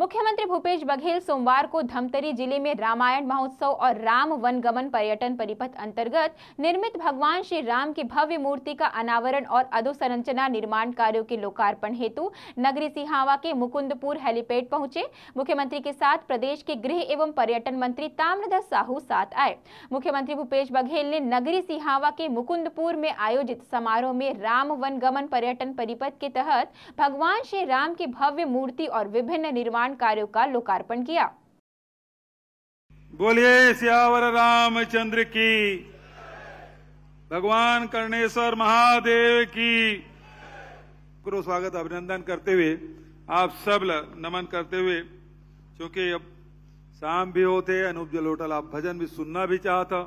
मुख्यमंत्री भूपेश बघेल सोमवार को धमतरी जिले में रामायण महोत्सव और राम वनगमन पर्यटन परिपथ अंतर्गत निर्मित भगवान श्री राम की भव्य मूर्ति का अनावरण और अधोसंरचना निर्माण कार्यों के लोकार्पण हेतु नगरी सिहावा के मुकुंदपुर हेलीपैड पहुंचे मुख्यमंत्री के साथ प्रदेश के गृह एवं पर्यटन मंत्री ताम्रदास साहू साथ आए मुख्यमंत्री भूपेश बघेल ने नगरी सिहावा के मुकुंदपुर में आयोजित समारोह में राम वनगमन पर्यटन परिपथ के तहत भगवान श्री राम की भव्य मूर्ति और विभिन्न निर्माण निर्माण कार्यो का लोकार्पण किया बोलिए सियावर रामचंद्र की भगवान कर्णेश्वर महादेव की पूर्व स्वागत अभिनंदन करते हुए आप सब नमन करते हुए क्योंकि अब शाम भी होते अनूप होटल आप भजन भी सुनना भी चाहता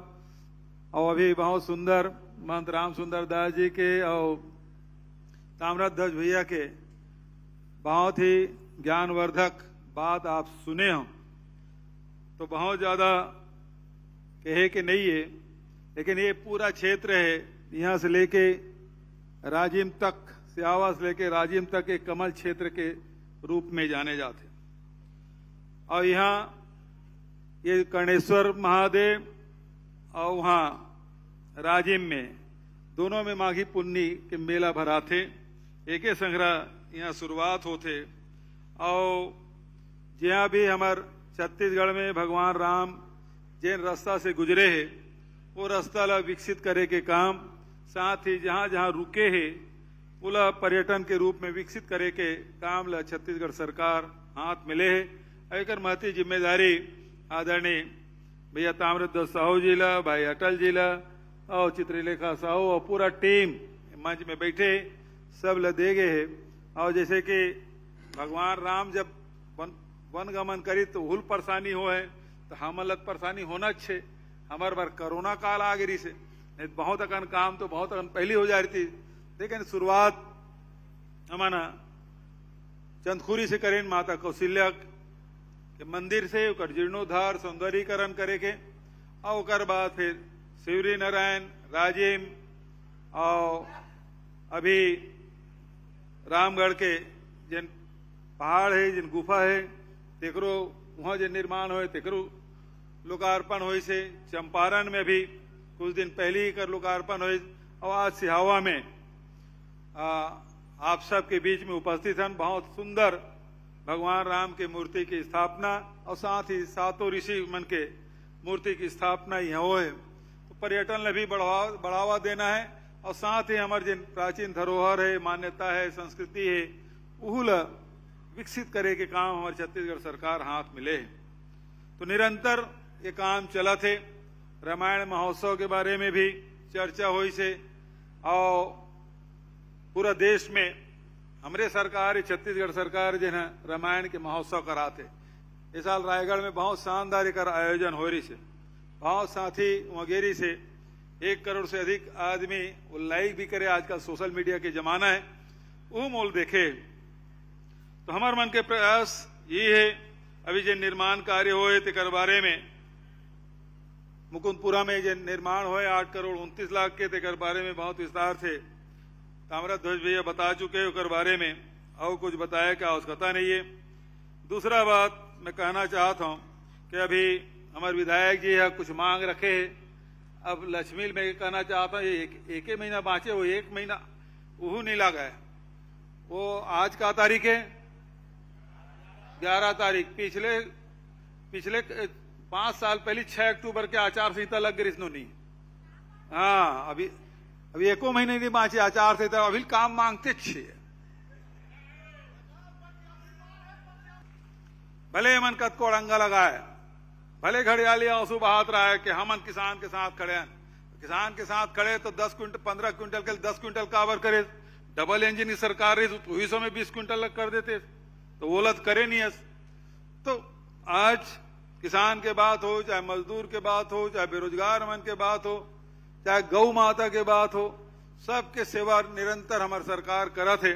और अभी बहुत सुंदर महंत राम सुंदर दास जी के और ताम्रध्वज भैया के बहुत ही ज्ञानवर्धक बात आप सुने हो तो बहुत ज़्यादा कहे कि नहीं है लेकिन ये पूरा क्षेत्र है यहाँ से लेके राजिम तक से से लेके राजिम तक एक कमल क्षेत्र के रूप में जाने जाते और यहाँ ये कर्णेश्वर महादेव और वहाँ राजिम में दोनों में माघी पुन्नी के मेला भरा थे एक संग्रह यहाँ शुरुआत होते और जहाँ भी हमार छत्तीसगढ़ में भगवान राम जिन रास्ता से गुजरे है वो रास्ता ला विकसित करे के काम साथ ही जहाँ जहाँ रुके है पूरा पर्यटन के रूप में विकसित करे के काम ला छत्तीसगढ़ सरकार हाथ मिले है एक महती जिम्मेदारी आदरणीय भैया ताम्रद साहू जी ला भाई अटल जी ला और चित्रलेखा साहू और पूरा टीम मंच में बैठे सब ला दे गए है और जैसे कि भगवान राम जब वन वन गमन करी तो हुल परेशानी हो है तो हम अलग परेशानी होना छे हमार बार कोरोना काल आ गिरी से नहीं तो बहुत अकन काम तो बहुत अकन पहली हो जा रही थी लेकिन शुरुआत हमारा चंदखुरी से करें माता कौशल्या के मंदिर से उकर जीर्णोद्धार सौंदर्यकरण करे के और उकर बाद फिर शिवरी नारायण राजीव और अभी रामगढ़ के जन पहाड़ है जिन गुफा है तेकरो वहाँ जो निर्माण हो तेकरो लोकार्पण हो से चंपारण में भी कुछ दिन पहले ही कर लोकार्पण हो और आज सिहावा में आ, आप सब के बीच में उपस्थित हैं बहुत सुंदर भगवान राम के मूर्ति की स्थापना और साथ ही सातों ऋषि मन के मूर्ति की स्थापना यहाँ है तो पर्यटन ने भी बढ़ावा बढ़ावा देना है और साथ ही हमारे जिन प्राचीन धरोहर है मान्यता है संस्कृति है उहुल विकसित करे के काम हमारी छत्तीसगढ़ सरकार हाथ मिले तो निरंतर ये काम चला थे रामायण महोत्सव के बारे में भी चर्चा हुई से और पूरा देश में हमारे सरकार छत्तीसगढ़ सरकार जो है रामायण के महोत्सव कराते इस साल रायगढ़ में बहुत शानदार एक आयोजन हो रही से बहुत साथी वगैरह से एक करोड़ से अधिक आदमी लाइक भी करे आजकल सोशल मीडिया के जमाना है वो मोल देखे तो हमारे मन के प्रयास ये है अभी जो निर्माण कार्य हो तेकर बारे में मुकुंदपुरा में जो निर्माण हो आठ करोड़ उनतीस लाख के तेकर बारे में बहुत विस्तार से कामरा तो ध्वज भैया बता चुके उसके बारे में और कुछ बताया क्या आवश्यकता नहीं है दूसरा बात मैं कहना चाहता हूँ कि अभी हमारे विधायक जी है कुछ मांग रखे है अब लक्ष्मी मैं कहना चाहता हूँ एक एक महीना बाँचे वो एक महीना वह नहीं लगा है वो आज का तारीख है 11 तारीख पिछले पिछले पांच साल पहले 6 अक्टूबर के आचार संहिता लग गई नोनी हाँ अभी अभी एको महीने नहीं बाँचे आचार संहिता अभी काम मांगते छे भले मन कद को अड़ंगा लगाए भले घड़ियाली आंसू बहात रहा है कि हमन किसान के साथ खड़े हैं किसान के साथ खड़े तो दस क्विंटल पंद्रह क्विंटल के दस क्विंटल कावर करे डबल इंजन की सरकार रही तो उसी समय बीस क्विंटल कर देते तो ओलत करे नहीं तो आज किसान के बात हो चाहे मजदूर के बात हो चाहे बेरोजगार मन के बात हो चाहे गौ माता के बात हो सबके सेवा निरंतर हमारे सरकार करा थे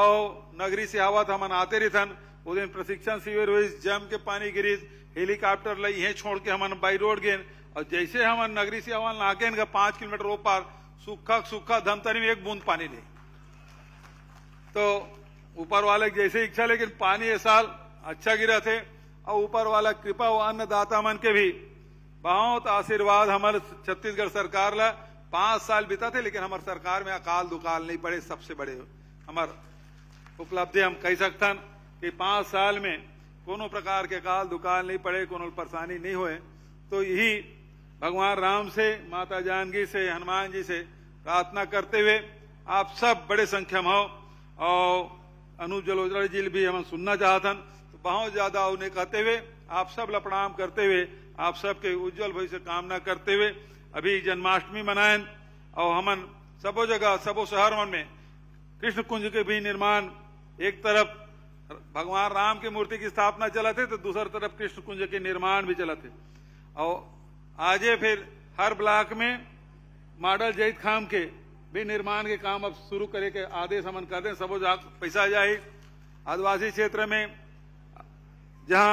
और नगरी से हवा था मन आते रही थन वो दिन प्रशिक्षण शिविर हुई जम के पानी गिरी हेलीकॉप्टर लाई है छोड़ के हमन बाई रोड गए और जैसे हम नगरी से हवा ना गए पांच किलोमीटर ओ पार सूखा सूखा धमतरी में एक बूंद पानी ले तो ऊपर वाले जैसे इच्छा लेकिन पानी ये साल अच्छा गिरा थे और ऊपर वाला कृपा व अन्नदाता मन के भी बहुत आशीर्वाद हमारे छत्तीसगढ़ सरकार ला पांच साल बीता थे लेकिन हमारे सरकार में अकाल दुकाल नहीं पड़े सबसे बड़े हमारे उपलब्धि हम कह सकते कि पांच साल में कोनो प्रकार के अकाल दुकाल नहीं पड़े को परेशानी नहीं हुए तो यही भगवान राम से माता जानकी से हनुमान जी से प्रार्थना करते हुए आप सब बड़े संख्या में हो और अनूप जलोजरा जी भी हम सुनना चाहतन तो बहुत ज्यादा उन्हें कहते हुए आप सब ला प्रणाम करते हुए आप सबके उज्जवल भविष्य कामना करते हुए अभी जन्माष्टमी मनायन और हमन सबो जगह सबो शहर मन में कृष्ण कुंज के भी निर्माण एक तरफ भगवान राम की मूर्ति की स्थापना चलाते तो दूसरी तरफ कृष्ण कुंज के निर्माण भी चला थे और आजे फिर हर ब्लॉक में मॉडल जैद खाम के विनिर्माण के काम अब शुरू करे के आदेश अमन कर दें सबो पैसा जाए आदिवासी क्षेत्र में जहां